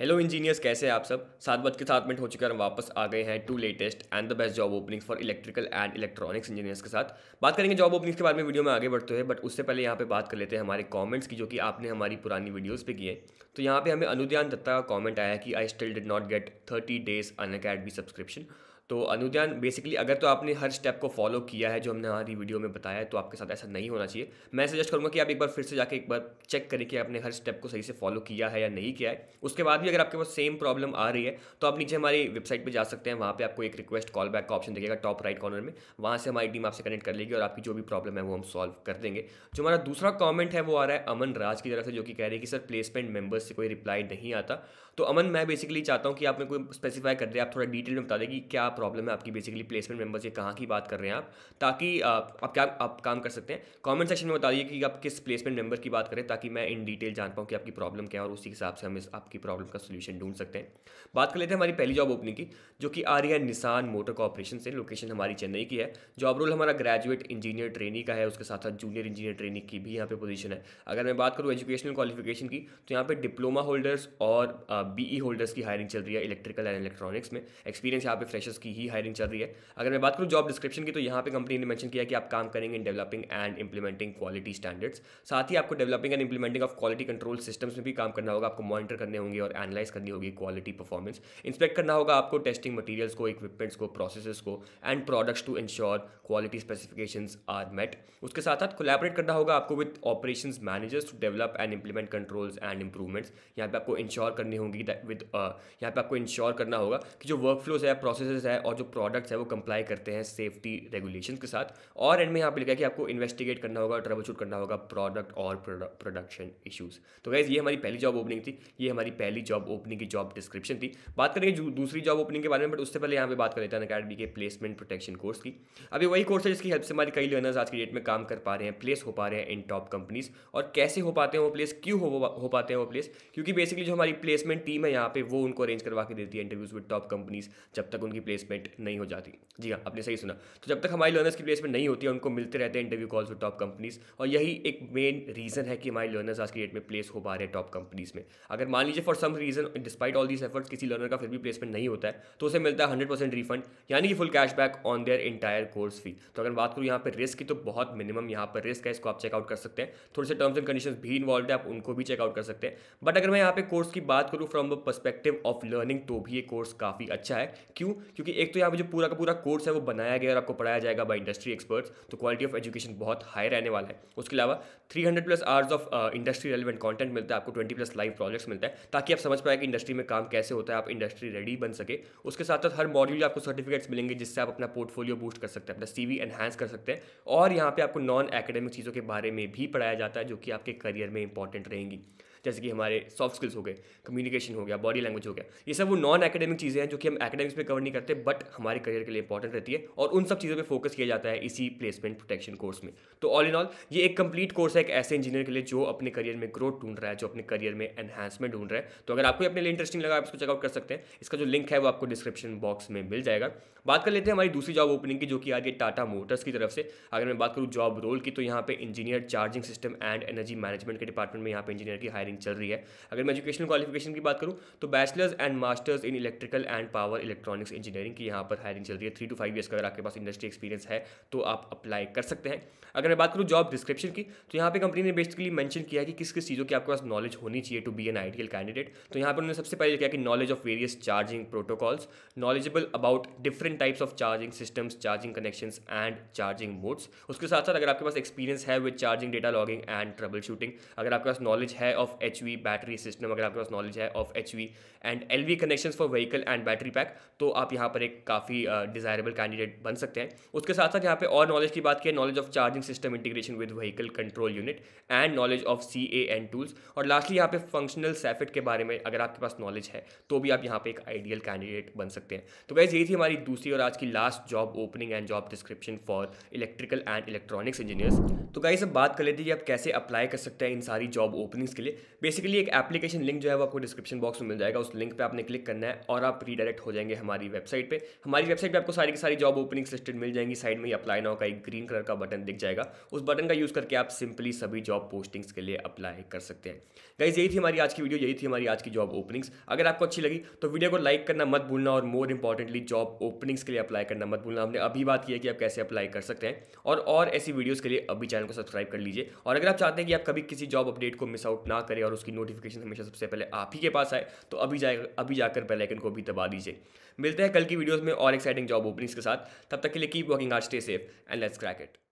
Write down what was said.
hello engineers कैसे हैं आप सब सात बज के साथ मिनट हो चुके हैं वापस आ गए हैं to latest and the best job openings for electrical and electronics engineers के साथ बात करेंगे जॉब ओपनिंग्स के बारे में वीडियो में आगे बढ़ते हुए बट उससे पहले यहाँ पे बात कर लेते हैं हमारे कॉमेंट्स की जो कि आपने हमारी पुरानी वीडियोज़ पर किए तो यहाँ पर हमें अनुदान दत्ता का कॉमेंट आया कि I still did not get thirty days Unacademy subscription तो अनुदान बेसिकली अगर तो आपने हर स्टेप को फॉलो किया है जो हमने हमारी वीडियो में बताया है तो आपके साथ ऐसा नहीं होना चाहिए मैं सजेस्ट करूँगा कि आप एक बार फिर से जाके एक बार चेक करें कि आपने हर स्टेप को सही से फॉलो किया है या नहीं किया है उसके बाद भी अगर आपके पास सेम प्रॉब्लम आ रही है तो आप नीचे हमारी वेबसाइट पर जा सकते हैं वहाँ पर आपको एक रिक्वेस्ट कॉल बैक का ऑप्शन देखेगा टॉप राइट कॉर्नर में वहाँ से हमारी टीम आपसे कनेक्ट कर लेगी और आपकी जो भी प्रॉब्लम है वो हम सॉल्व कर देंगे जो हमारा दूसरा कॉमेंट है वो आ रहा है अमन राज की तरफ से जो कि कह रहे हैं कि सर प्लेसमेंट मेंबर्स से कोई रिप्लाई नहीं आता तो अमन मैं बेसिकली चाहता हूँ कि आप मेरे को स्पेसिफाई कर दे आप थोड़ा डिटेल में बता दें कि क्या आप प्रॉब्लम है आपकी बेसिकली प्लेसमेंट मेंबर्स ये कहाँ की बात कर रहे हैं आप ताकि आप, क्या आप काम कर सकते हैं कमेंट सेक्शन में बता कि आप किस प्लेसमेंट मेंबर की बात करें ताकि मैं इन डिटेल जान पाऊँ कि आपकी प्रॉब्लम क्या है और उसी हिसाब से हम इस आपकी प्रॉब्लम का सोल्यूशन ढूंढ सकते हैं बात कर लेते हैं हमारी पहली जॉब ओपनिंग की जो कि आ रही है निशान मोटर कॉपरेशन से लोकेशन हमारी चेन्नई की है जॉब रोल हमारा ग्रेजुएट इंजीनियर ट्रेनिंग का है उसके साथ साथ जूनियर इंजीनियर ट्रेनिंग की भी यहाँ पर पोजीशन है अगर मैं बात करूँ एजुकेशनल क्वालिफिकेशन की तो यहाँ पर डिप्लोमा होल्डर्स और बीई होल्डर्स e की हायरिंग चल रही है इलेक्ट्रिकल एंड इलेक्ट्रॉनिक्स में एक्सपीरियंस यहाँ पे फ्रेशर्स की की ही हायरिंग चल रही है अगर मैं बात करूँ जॉब डिस्क्रिप्शन की तो यहाँ पे कंपनी ने मैंशन किया कि आप काम करेंगे in developing and implementing quality standards साथ ही आपको developing and implementing of quality control systems में भी काम करना होगा आपको मॉनिटर करने होंगे और एनालाइज करनी होगी क्वालिटी परफॉर्मेंस इंस्पेक्ट करना होगा आपको टेस्टिंग मटीरियल्स को इक्विपमेंट्स को प्रोसेसेस को and products to ensure quality specification are met उसके साथ साथ कोलेबरेट करना होगा आपको with operation managers to develop and implement controls and improvements यहाँ पे आपको इंश्योर करनी होगी विद यहाँ पे आपको इंश्योर करना होगा कि जो वर्क फ्लोज है प्रोसेस है है और जो प्रोडक्ट्स है वो कंप्लाई करते हैं सेफ्टी रेगुलेशन के साथ और एंड में यहाँ पे लिखा है कि आपको इन्वेस्टिगेट करना होगा ट्रबल शूट करना होगा प्रोडक्ट और प्रोडक्शन इशूज़ तो गैस ये हमारी पहली जॉब ओपनिंग थी ये हमारी पहली जॉब ओपनिंग की जॉब डिस्क्रिप्शन थी बात करेंगे दूसरी जॉब ओपनिंग के बारे में बट उससे पहले यहाँ पे बात कर लेते हैं अकेडमी के प्लेसमेंट प्रोटेक्शन कोर्स की अभी वही कोर्स है जिसकी हेल्प से हमारे कई लर्नर्स आज की डेट में काम कर पा रहे हैं प्लेस हो पा रहे हैं इन टॉप कंपनीज और कैसे हो पाते हैं वो प्लेस क्यों हो पाते हैं वो प्लेस क्योंकि बेसिकली जो हमारी प्लेसमेंट टीम है यहाँ पे वो उनको अरेंज करवा के देती है इंटरव्यूज विद टॉप कंपनीज जब तक उनकी प्लेस प्लेसमेंट नहीं हो जाती जी हाँ आपने सही सुना तो जब तक हमारे लर्नर्स की प्लेसमेंट नहीं होती है उनको मिलते रहते हैं इंटरव्यू कॉल्स टॉप कंपनीज और यही एक मेन रीज़न है कि हमारे लर्नर्स आज की डेट में प्लेस हो पा रहे हैं टॉप कंपनीज में अगर मान लीजिए for some reason despite all these efforts किसी लर्नर का फिर भी प्लेसमेंट नहीं होता है तो उसे मिलता है हंड्रेड परसेंट रिफंड यानी कि full cashback on their entire course fee तो अगर बात करूँ यहाँ पर रिस्क की तो बहुत मिनिमम यहाँ पर रिस्क है इसको आप चेकआउट कर सकते हैं थोड़े से टर्म्स एंड कंडीशन भी इन्वॉल्व है आप उनको भी चेकआउट कर सकते हैं बट अगर मैं यहाँ पे कोर्स की बात करूँ from the perspective of learning तो भी ये कोर्स काफ़ी अच्छा है क्यों क्योंकि क्योंकि एक तो यहाँ पे जो पूरा का पूरा कोर्स है वो बनाया गया और आपको पढ़ाया जाएगा बाई इंडस्ट्री एक्सपर्ट्स तो क्वालिटी ऑफ एजुकेशन बहुत हाई रहने वाला है उसके अलावा 300 plus hours of industry relevant content मिलता है आपको 20 प्लस लाइव प्रोजेक्ट्स मिलता है ताकि आप समझ पाए कि इंडस्ट्री में काम कैसे होता है आप इंडस्ट्री रेडी बन सके उसके साथ साथ हर मॉड्यूल आपको सर्टिफिकेट्स मिलेंगे जिससे आप अपना पोर्टफोलियो बूस्ट कर सकते हैं अपना सी एनहांस कर सकते हैं और यहाँ पर आपको नॉन एकेडमिक चीज़ों के बारे में भी पढ़ाया जाता है जो कि आपके करियर में इंपॉर्टेंट रहेंगी जैसे कि हमारे सॉफ्ट स्किल्स हो गए कम्युनिकेशन हो गया बॉडी लैंग्वेज हो गया ये सब वो नॉन एकेडमिक चीज़ें हैं जो कि हम एकेडमिक्स में कवर नहीं करते बट हमारे करियर के लिए इंपॉर्टेंट रहती है और उन सब चीज़ों पर फोकस किया जाता है इसी प्लेसमेंट प्रोटेक्शन कोर्स में तो ऑल इन ऑल ये एक कंप्लीट कोर्स है एक ऐसे इंजीनियर के लिए जो अपने करियर में ग्रोथ ढूंढ रहा है जो अपने करियर में एनहांसमेंट ढूंढ रहा है तो अगर आपको अपने लिए इंटरेस्टिंग लगा आप इसको चेकआउट कर सकते हैं इसका जो लिंक है वो आपको डिस्क्रिप्शन बॉक्स में मिल जाएगा बात कर लेते हैं हमारी दूसरी जॉब ओपनिंग की जो कि आ रही है टाटा मोटर्स की तरफ से अगर मैं बात करूँ जॉब रोल की तो यहाँ पे engineer charging system and energy management के डिपार्टमेंट में यहाँ पे इंजीनियर की हायरिंग हायरिंग चल रही है अगर मैं एजुकेशनल क्वालिफिकेशन की बात करूँ तो bachelors and masters in electrical and power electronics engineering की यहाँ पर हायरिंग चल रही है थ्री टू फाइव ईयर्स का अगर आपके पास इंडस्ट्री एक्सपीरियंस है तो आप अप्लाई कर सकते हैं अगर मैं बात करूँ जॉब डिस्क्रिप्शन की तो यहाँ पर कंपनी ने बेसिकली मैंशन किया कि किस किस चीज़ों की आपके पास नॉलेज होनी चाहिए to be an ideal candidate तो यहाँ पर उन्होंने सबसे पहले किया कि knowledge of various charging protocols knowledgeable about different types of charging systems charging connection and charging modes उसके साथ साथ अगर आपके पास एक्सपीरियंस है with charging data logging and troubleshooting अगर आपके पास नॉलेज है of H V battery system अगर आपके पास नॉलेज है of H V and L we connection for vehicle and battery pack तो आप यहाँ पर एक काफ़ी डिजायरेबल कैंडिडेट बन सकते हैं उसके साथ साथ यहाँ पे और नॉलेज की बात की knowledge of charging system integration with vehicle control unit and knowledge of C A and tools और लास्टली यहाँ पे फंक्शनल सेफिट के बारे में अगर आपके पास नॉलेज है तो भी आप यहाँ पर एक आइडियल कैंडिडेट बन सकते हैं तो वैसे यही थी हमारी दूसरी और आज की last job opening and job description for electrical and electronics engineers तो गाइस अब बात कर लेते हैं कि आप कैसे अप्लाई कर सकते हैं इन सारी जॉब ओपनिंग्स के लिए बेसिकली एक एप्लीकेशन लिंक जो है वो आपको डिस्क्रिप्शन बॉक्स में मिल जाएगा उस लिंक पर आपने क्लिक करना है और आप रीडायरेक्ट हो जाएंगे हमारी वेबसाइट पर हमारी वेबसाइट पर आपको सारी की सारी जॉब ओपनिंग्स लिस्टेड मिल जाएंगी साइड में ही अप्लाई नाउ का एक ग्रीन कलर का बटन दिख जाएगा उस बटन का यूज़ करके आप सिंपली सभी जॉब पोस्टिंग्स के लिए अप्लाई कर सकते हैं गाइज यही थी हमारी आज की वीडियो यही थी हमारी आज की जॉब ओपनिंग्स अगर आपको अच्छी लगी तो वीडियो को लाइक करना मत भूलना और मोर इंपॉर्टेंटली जॉब ओपनिंग्स के लिए अप्लाई करना मत भूलना हमने अभी बात की है कि आप कैसे अप्लाई कर सकते हैं और और ऐसी वीडियोज़ के लिए अभी चैनल को सब्सक्राइब कर लीजिए और अगर आप चाहते हैं कि आप कभी किसी जॉब अपडेट को मिस आउट ना करें और उसकी नोटिफिकेशन हमेशा सबसे पहले आप ही के पास आए तो अभी जाए अभी जाकर पहले आइकन को भी दबा दीजिए मिलते हैं कल की वीडियोज़ में और एक्साइटिंग जॉब ओपनिंग्स के साथ तब तक के लिए keep working or stay safe and let's crack it